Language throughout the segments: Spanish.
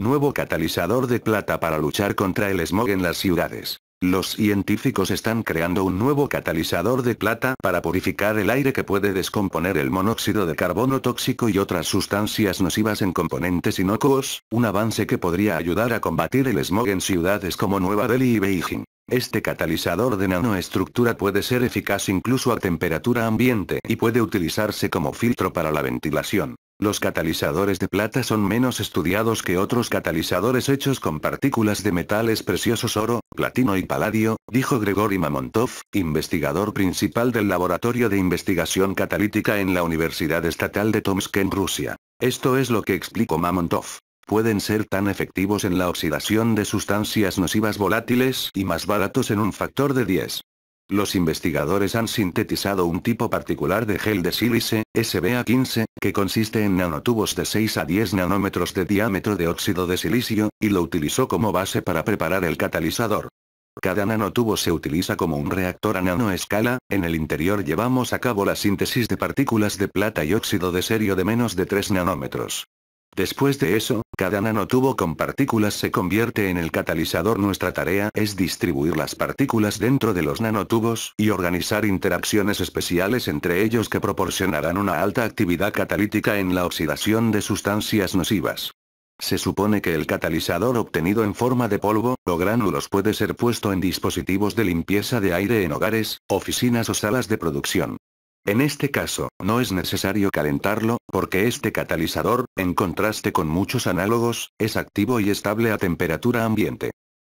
nuevo catalizador de plata para luchar contra el smog en las ciudades. Los científicos están creando un nuevo catalizador de plata para purificar el aire que puede descomponer el monóxido de carbono tóxico y otras sustancias nocivas en componentes inocuos, un avance que podría ayudar a combatir el smog en ciudades como Nueva Delhi y Beijing. Este catalizador de nanoestructura puede ser eficaz incluso a temperatura ambiente y puede utilizarse como filtro para la ventilación. Los catalizadores de plata son menos estudiados que otros catalizadores hechos con partículas de metales preciosos oro, platino y paladio, dijo Gregory Mamontov, investigador principal del Laboratorio de Investigación Catalítica en la Universidad Estatal de Tomsk en Rusia. Esto es lo que explicó Mamontov pueden ser tan efectivos en la oxidación de sustancias nocivas volátiles y más baratos en un factor de 10. Los investigadores han sintetizado un tipo particular de gel de sílice, SBA15, que consiste en nanotubos de 6 a 10 nanómetros de diámetro de óxido de silicio, y lo utilizó como base para preparar el catalizador. Cada nanotubo se utiliza como un reactor a nanoescala, en el interior llevamos a cabo la síntesis de partículas de plata y óxido de serio de menos de 3 nanómetros. Después de eso, cada nanotubo con partículas se convierte en el catalizador. Nuestra tarea es distribuir las partículas dentro de los nanotubos, y organizar interacciones especiales entre ellos que proporcionarán una alta actividad catalítica en la oxidación de sustancias nocivas. Se supone que el catalizador obtenido en forma de polvo, o gránulos puede ser puesto en dispositivos de limpieza de aire en hogares, oficinas o salas de producción. En este caso, no es necesario calentarlo, porque este catalizador, en contraste con muchos análogos, es activo y estable a temperatura ambiente.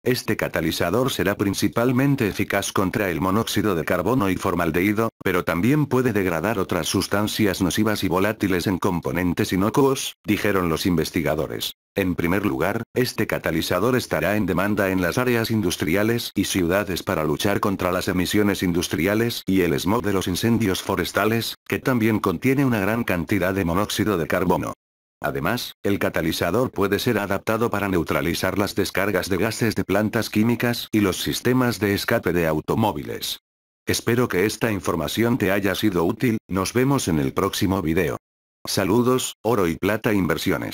Este catalizador será principalmente eficaz contra el monóxido de carbono y formaldehído, pero también puede degradar otras sustancias nocivas y volátiles en componentes inocuos, dijeron los investigadores. En primer lugar, este catalizador estará en demanda en las áreas industriales y ciudades para luchar contra las emisiones industriales y el smog de los incendios forestales, que también contiene una gran cantidad de monóxido de carbono. Además, el catalizador puede ser adaptado para neutralizar las descargas de gases de plantas químicas y los sistemas de escape de automóviles. Espero que esta información te haya sido útil, nos vemos en el próximo video. Saludos, Oro y Plata Inversiones.